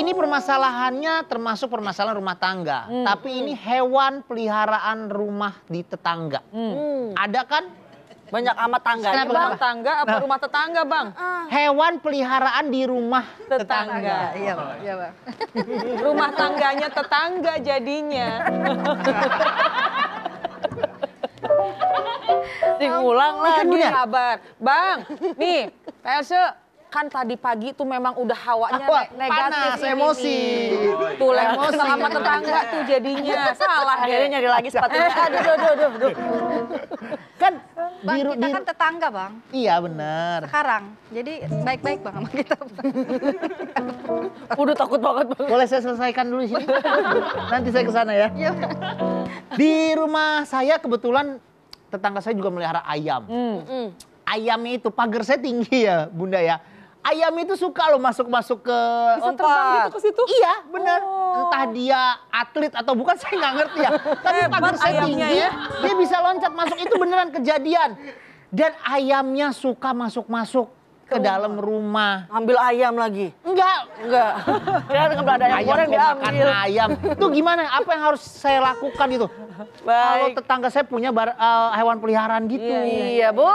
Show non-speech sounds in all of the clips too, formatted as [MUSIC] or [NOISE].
ini permasalahannya termasuk permasalahan rumah tangga. Hmm. Tapi ini hewan peliharaan rumah di tetangga. Hmm. hmm. Ada kan? Banyak amat tangga. Kenapa, rumah Tangga apa nah. rumah tetangga, Bang? Hewan peliharaan di rumah tetangga. tetangga. Iya, Bang. Iya, Bang. [LAUGHS] rumah tangganya tetangga jadinya. Diulang [LAUGHS] lagi kabar. Bang, nih, PLC kan tadi pagi tuh memang udah hawanya Awa, ne negatif panas, ini. emosi. tuh oh, emosi sama tetangga tuh jadinya [LAUGHS] salah. Ya. Akhirnya nyari lagi sepatunya. [LAUGHS] aduh, aduh, aduh, aduh. kan Bang, biru, kita kan tetangga bang. Iya benar. Sekarang, jadi baik-baik bang sama kita. [LAUGHS] Udah takut banget. Bang. Boleh saya selesaikan dulu sini. Nanti saya ke sana ya. Iya, di rumah saya kebetulan tetangga saya juga melihara ayam. Mm. Ayamnya itu pagar saya tinggi ya, bunda ya ayam itu suka loh masuk-masuk ke Bisa terbang gitu ke situ? Iya, benar. Oh. Entah dia atlet atau bukan [LAUGHS] saya nggak ngerti ya. Tapi pagar saya tinggi, ya. dia bisa loncat masuk itu beneran kejadian. Dan ayamnya suka masuk-masuk ke dalam rumah. Ambil ayam lagi? Enggak. Enggak. [LAUGHS] Kira ada ayam goreng diambil. Makan ayam. Itu gimana? Apa yang harus saya lakukan itu? Kalau tetangga saya punya bar, uh, hewan peliharaan gitu. Iya, iya, iya. Bu.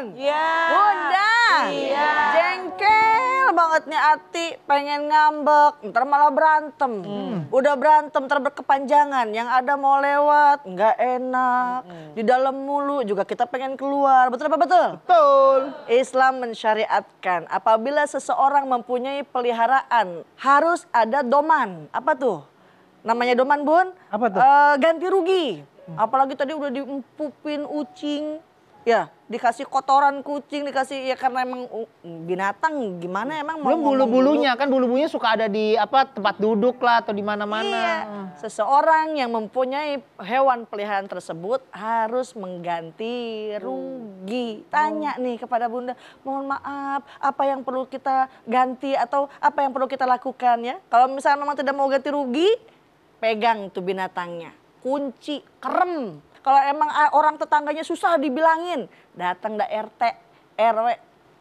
Bun. Iya. Bunda. Iya. Jengkel banget nih Ati, pengen ngambek, ntar malah berantem. Hmm. Udah berantem ntar berkepanjangan, yang ada mau lewat, nggak enak. Hmm. Di dalam mulu juga kita pengen keluar, betul apa betul? Betul. Islam mensyariatkan apabila seseorang mempunyai peliharaan harus ada doman. Apa tuh? Namanya doman bun? Apa tuh? E, ganti rugi. Hmm. Apalagi tadi udah diempupin ucing. Ya, dikasih kotoran kucing dikasih ya karena emang binatang gimana emang belum bulu bulunya kan bulu bulunya suka ada di apa tempat duduk lah atau di mana mana iya. seseorang yang mempunyai hewan peliharaan tersebut harus mengganti rugi tanya oh. nih kepada bunda mohon maaf apa yang perlu kita ganti atau apa yang perlu kita lakukan ya kalau misalnya memang tidak mau ganti rugi pegang tuh binatangnya kunci krem kalau emang ah, orang tetangganya susah dibilangin, datang ke RT, RW,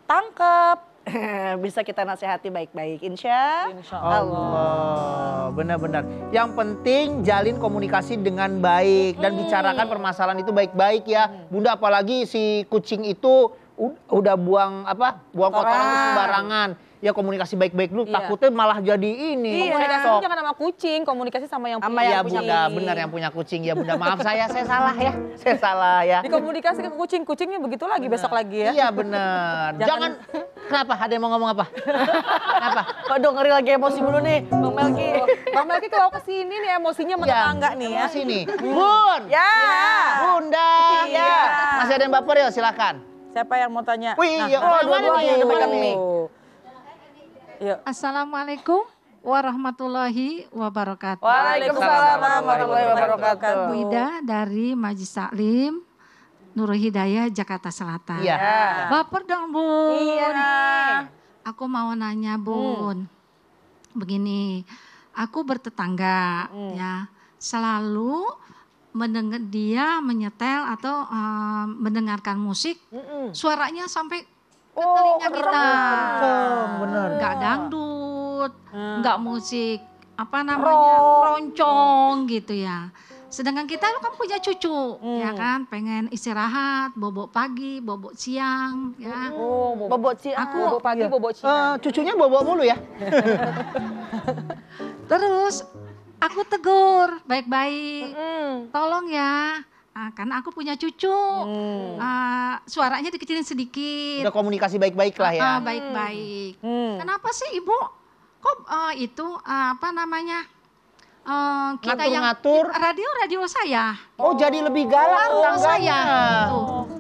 tangkap [LAUGHS] Bisa kita nasihati baik-baik, insya, insya Allah. Benar-benar. Yang penting jalin komunikasi dengan baik hmm. dan bicarakan permasalahan itu baik-baik ya, hmm. Bunda. Apalagi si kucing itu udah buang apa, buang kotoran sembarangan ya komunikasi baik-baik dulu. Iya. Takutnya malah jadi ini. Iya. Komunikasi so, jangan sama kucing, komunikasi sama yang sama punya. bunda, bunda, benar yang punya kucing ya bunda. Maaf saya, saya salah ya, [LAUGHS] saya salah ya. Dikomunikasi ke kucing, kucingnya begitu lagi bener. besok lagi ya. Iya benar. jangan, kenapa? Ada yang mau ngomong apa? [LAUGHS] kenapa? dong ngeri lagi emosi dulu nih, Bang Melki. Bang Melki kalau kesini nih emosinya menetangga iya. ya, nih ya. Emosi nih. Bun. Ya. Bunda. Ya. Masih ada yang baper ya, silakan. Siapa yang mau tanya? Wih, nah, ya, oh, nah, mana nih? Yuk. Assalamualaikum warahmatullahi wabarakatuh. Waalaikumsalam warahmatullahi wabarakatuh. Bu Ida dari Majlis Taklim Nur Hidayah Jakarta Selatan. Iya. Baper dong, Bun. Iya. Aku mau nanya, hmm. Bun. Hmm. Begini, aku bertetangga hmm. ya, selalu mendengar dia menyetel atau uh, mendengarkan musik, mm -mm. suaranya sampai ke oh, telinga kita. Kerem, bener. Gak dangdut, hmm. gak musik apa namanya roncong hmm. gitu ya. Sedangkan kita kan punya cucu, ya hmm. ya kan, pengen istirahat, bobok pagi, bobok siang, ya. Oh, bobok siang, aku, bobok pagi, iya. bobok siang. Uh, cucunya bobok mulu ya. [LAUGHS] Terus aku tegur baik-baik, mm. tolong ya, Uh, karena aku punya cucu, hmm. uh, suaranya dikecilin sedikit. Udah komunikasi baik-baik lah ya. Ah, baik-baik. Uh, hmm. Kenapa sih ibu? Kok uh, itu uh, apa namanya? Uh, kita ngatur, yang ngatur radio radio saya. Oh, oh jadi lebih galak oh, saya. Gitu.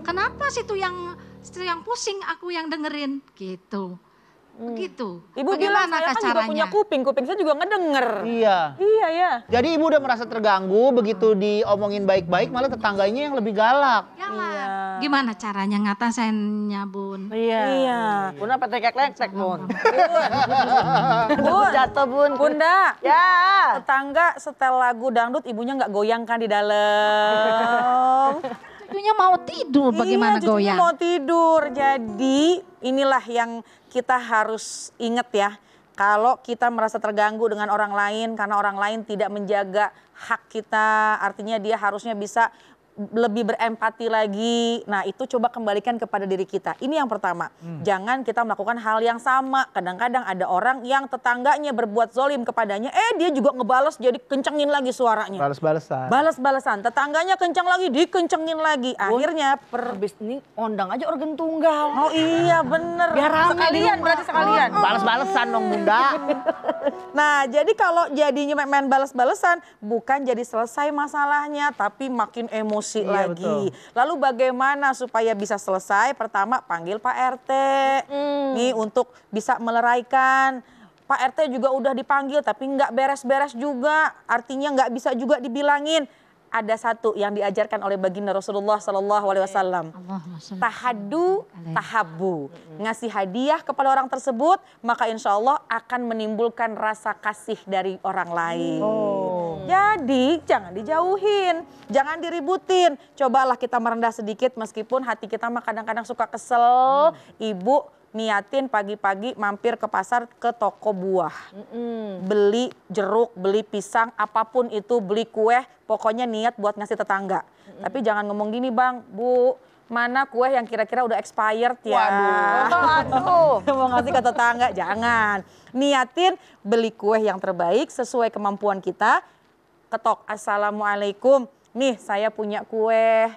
Kenapa sih itu yang itu yang pusing aku yang dengerin gitu. Hmm. Begitu. Ibu Bagaimana bilang saya kan caranya? juga punya kuping, kuping saya juga ngedenger. Iya. Iya ya. Jadi ibu udah merasa terganggu begitu hmm. diomongin baik-baik malah tetangganya yang lebih galak. Galak. Ya iya. Gimana caranya ngatasinnya, Bun? Iya. iya. iya. Bun apa tekek lengsek, Bun? Bun. Jatuh, Bun. Bunda. Ya. Tetangga setel lagu dangdut ibunya nggak goyangkan di dalam. [LAUGHS] cucunya mau tidur iya, bagaimana iya, goyang? mau tidur. Jadi inilah yang kita harus ingat ya. Kalau kita merasa terganggu dengan orang lain karena orang lain tidak menjaga hak kita, artinya dia harusnya bisa lebih berempati lagi. Nah, itu coba kembalikan kepada diri kita. Ini yang pertama. Hmm. Jangan kita melakukan hal yang sama. Kadang-kadang ada orang yang tetangganya berbuat zolim kepadanya, eh dia juga ngebales jadi kencengin lagi suaranya. balas balasan balas balasan Tetangganya kencang lagi, dikencengin lagi. Oh, Akhirnya per... Habis ini ondang aja organ tunggal. Oh iya bener. Biar rame sekalian berarti sekalian. balas oh, oh, balasan dong bunda. [LAUGHS] nah jadi kalau jadinya main balas balasan bukan jadi selesai masalahnya, tapi makin emosi bersih iya, lagi. Betul. Lalu bagaimana supaya bisa selesai? Pertama panggil Pak RT mm. nih untuk bisa meleraikan Pak RT juga udah dipanggil tapi nggak beres-beres juga. Artinya nggak bisa juga dibilangin ada satu yang diajarkan oleh baginda Rasulullah Sallallahu Alaihi Wasallam. Tahadu, tahabu, ngasih hadiah kepada orang tersebut, maka insya Allah akan menimbulkan rasa kasih dari orang lain. Oh. Jadi jangan dijauhin, jangan diributin. Cobalah kita merendah sedikit, meskipun hati kita mah kadang-kadang suka kesel, hmm. ibu niatin pagi-pagi mampir ke pasar ke toko buah. Mm-mm. Beli jeruk, beli pisang, apapun itu, beli kue, pokoknya niat buat ngasih tetangga. Mm-mm. Tapi jangan ngomong gini, Bang, Bu, mana kue yang kira-kira udah expired ya. Waduh, Waduh. [LAUGHS] Mau ngasih ke tetangga, jangan. Niatin beli kue yang terbaik sesuai kemampuan kita. Ketok, Assalamualaikum. Nih, saya punya kue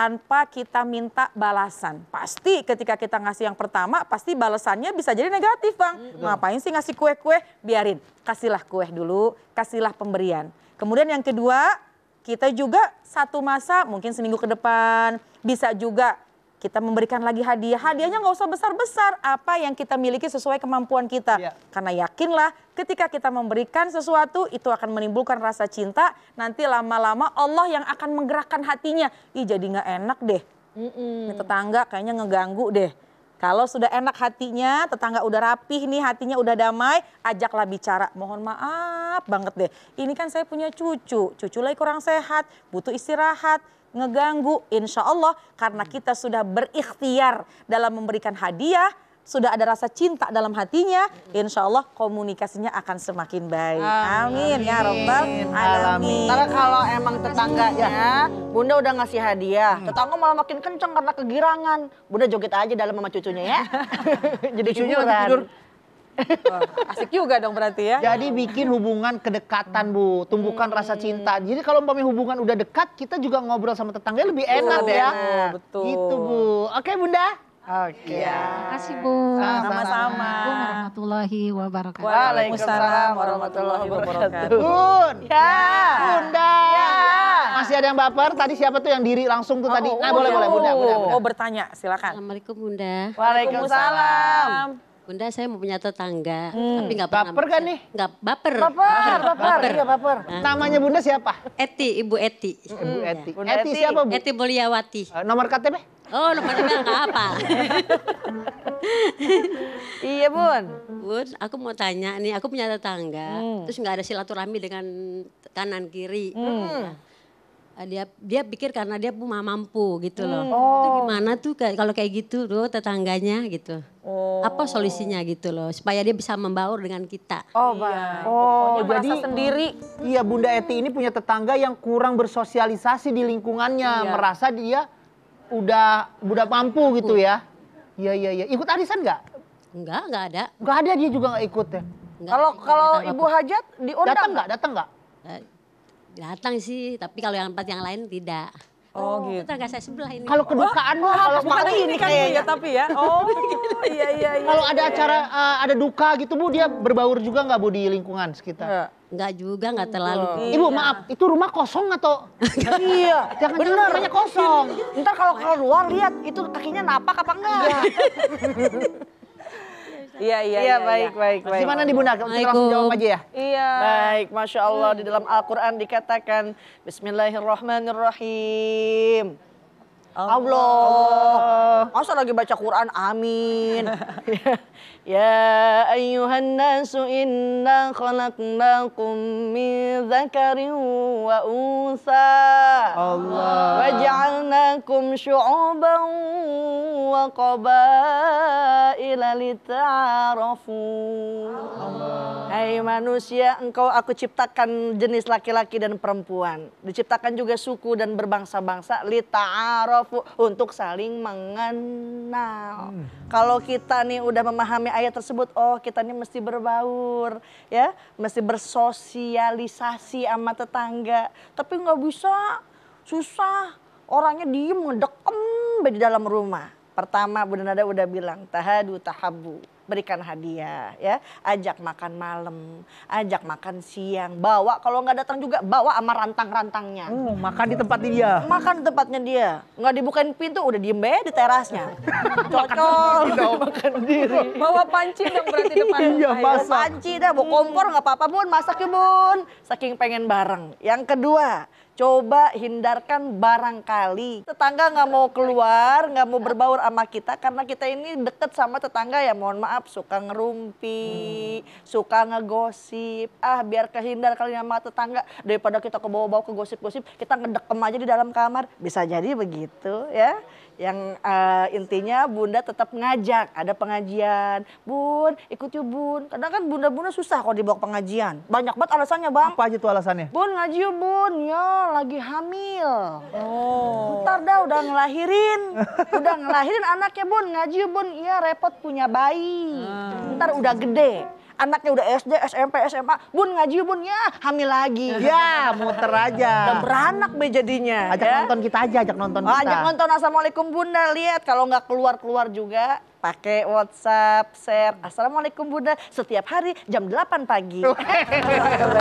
tanpa kita minta balasan. Pasti ketika kita ngasih yang pertama, pasti balasannya bisa jadi negatif, Bang. Betul. Ngapain sih ngasih kue-kue? Biarin, kasihlah kue dulu, kasihlah pemberian. Kemudian yang kedua, kita juga satu masa, mungkin seminggu ke depan, bisa juga kita memberikan lagi hadiah. Hadiahnya nggak usah besar-besar, apa yang kita miliki sesuai kemampuan kita. Ya. Karena yakinlah ketika kita memberikan sesuatu itu akan menimbulkan rasa cinta, nanti lama-lama Allah yang akan menggerakkan hatinya. Ih jadi nggak enak deh, mm -mm. tetangga kayaknya ngeganggu deh. Kalau sudah enak hatinya, tetangga udah rapih nih, hatinya udah damai, ajaklah bicara. Mohon maaf banget deh, ini kan saya punya cucu, cucu lagi kurang sehat, butuh istirahat ngeganggu. Insya Allah karena hmm. kita sudah berikhtiar dalam memberikan hadiah, sudah ada rasa cinta dalam hatinya, hmm. insya Allah komunikasinya akan semakin baik. Amin, Amin. ya robbal alamin. Karena kalau emang tetangganya, bunda udah ngasih hadiah, hmm. tetangga malah makin kenceng karena kegirangan. Bunda joget aja dalam sama cucunya ya. [LAUGHS] Jadi cucunya lagi tidur Oh, asik juga dong berarti ya. Jadi bikin hubungan kedekatan Bu, tumbuhkan hmm. rasa cinta. Jadi kalau umpamanya hubungan udah dekat, kita juga ngobrol sama tetangga lebih enak ya. Enak. Betul. Gitu Bu. Oke Bunda. Oke. Okay. Ya. Terima kasih Bu. Sama-sama. warahmatullahi wabarakatuh. Waalaikumsalam warahmatullahi wabarakatuh. Bun. Ya. Bunda. Ya. ya. Masih ada yang baper? Tadi siapa tuh yang diri langsung tuh oh, tadi? Nah, boleh, oh, boleh, bunda, bunda, bunda. Oh, bertanya, silakan. Assalamualaikum, Bunda. Waalaikumsalam. Bunda saya mau punya tetangga, hmm. tapi nggak pernah. Baper kan nih? Nggak baper. Baper, baper, baper. Iya baper. Nah. Namanya Bunda siapa? Eti, Ibu Eti. Ibu hmm. Eti. Iya. Bunda Eti, Eti siapa Bu? Eti Boliawati. Uh, eh, nomor KTP? Ya? Oh, nomor KTP nggak apa. [LAUGHS] iya Bun. Bun, aku mau tanya nih, aku punya tetangga, hmm. terus nggak ada silaturahmi dengan kanan kiri. Hmm. Nah, Eh, dia dia pikir karena dia mampu gitu loh. Hmm. Oh. Itu gimana tuh kalau kayak gitu tuh tetangganya gitu. Oh. Apa solusinya gitu loh supaya dia bisa membaur dengan kita. Oh, iya. Oh, jadi sendiri. Iya, Bunda Eti ini punya tetangga yang kurang bersosialisasi di lingkungannya, iya. merasa dia udah udah mampu gitu ya. Iya, iya, iya. Ikut arisan nggak? Enggak, enggak ada. Enggak ada dia juga enggak ikut ya. Kalau kalau Ibu Hajat diundang datang enggak? Datang enggak? Eh, datang sih, tapi kalau yang empat yang lain tidak. Oh, oh gitu. Tetangga saya sebelah ini. Kalau kedukaan oh, kalau bukan ini kan ya tapi ya. Oh [LAUGHS] gitu. iya iya iya. Kalau ada iya, iya. acara uh, ada duka gitu Bu dia berbaur juga nggak Bu di lingkungan sekitar? Enggak juga, enggak terlalu. Iya. Ibu maaf, itu rumah kosong atau? iya, jangan bener. rumahnya kosong. Ntar kalau keluar lihat itu kakinya napak apa enggak. [LAUGHS] Iya, iya iya. Iya baik iya. baik baik. Gimana nih Bunda? Kita langsung jawab aja ya. Iya. Baik, masya Allah di dalam hmm. Al-Quran dikatakan Bismillahirrahmanirrahim. Allah. Allah. Masa lagi baca Quran? Amin. [LAUGHS] ya ayyuhan nasu inna khalaqnakum min zakarin wa unsa. Allah. Waja'alnakum syu'uban wa qabaila lita'arafu. Allah. Hai hey manusia, engkau aku ciptakan jenis laki-laki dan perempuan. Diciptakan juga suku dan berbangsa-bangsa lita'arafu untuk saling mengenal. Hmm. Kalau kita nih udah memahami ayat tersebut, oh kita nih mesti berbaur, ya, mesti bersosialisasi sama tetangga. Tapi nggak bisa, susah. Orangnya diem ngedekem di dalam rumah. Pertama Bunda Nada udah bilang tahadu tahabu berikan hadiah ya ajak makan malam ajak makan siang bawa kalau nggak datang juga bawa sama rantang-rantangnya hmm, makan di tempat dia makan di tempatnya dia nggak dibukain pintu udah diem be di terasnya cocok makan diri bawa panci dong berarti depan iya, bawa panci dah bawa kompor nggak apa-apa bun masak ya bun saking pengen bareng yang kedua coba hindarkan barangkali tetangga nggak mau keluar nggak mau berbaur sama kita karena kita ini deket sama tetangga ya mohon maaf suka ngerumpi hmm. suka ngegosip ah biar kehindar kali sama tetangga daripada kita kebawa-bawa ke gosip-gosip kita ngedekem aja di dalam kamar bisa jadi begitu ya yang uh, intinya bunda tetap ngajak ada pengajian bun ikut yuk bun kadang kan bunda-bunda susah kalau dibawa pengajian banyak banget alasannya bang apa aja tuh alasannya bun ngaji yuk bun ya lagi hamil oh ntar dah udah ngelahirin udah ngelahirin anaknya bun ngaji yuk bun iya repot punya bayi hmm. ntar udah gede anaknya udah SD, SMP, SMA, bun ngaji bun ya hamil lagi. [LAUGHS] Ya muter aja. dan beranak be jadinya. Ajak ya. nonton kita aja, ajak nonton kita. Ajak nonton Assalamualaikum bunda, lihat kalau nggak keluar-keluar juga pakai WhatsApp, share. Assalamualaikum Bunda, setiap hari jam 8 pagi. [LAUGHS]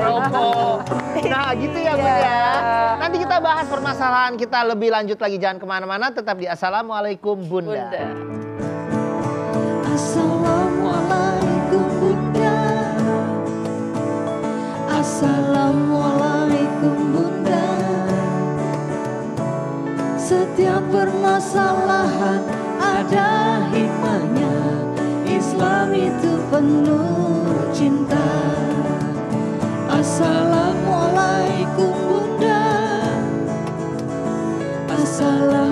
Robo. nah gitu ya Bunda. Ya. Iya. Nanti kita bahas permasalahan kita lebih lanjut lagi. Jangan kemana-mana, tetap di Assalamualaikum Bunda. Bunda. Assalamualaikum. Assalamualaikum Bunda Setiap permasalahan ada hikmahnya Islam itu penuh cinta Assalamualaikum Bunda Assalamualaikum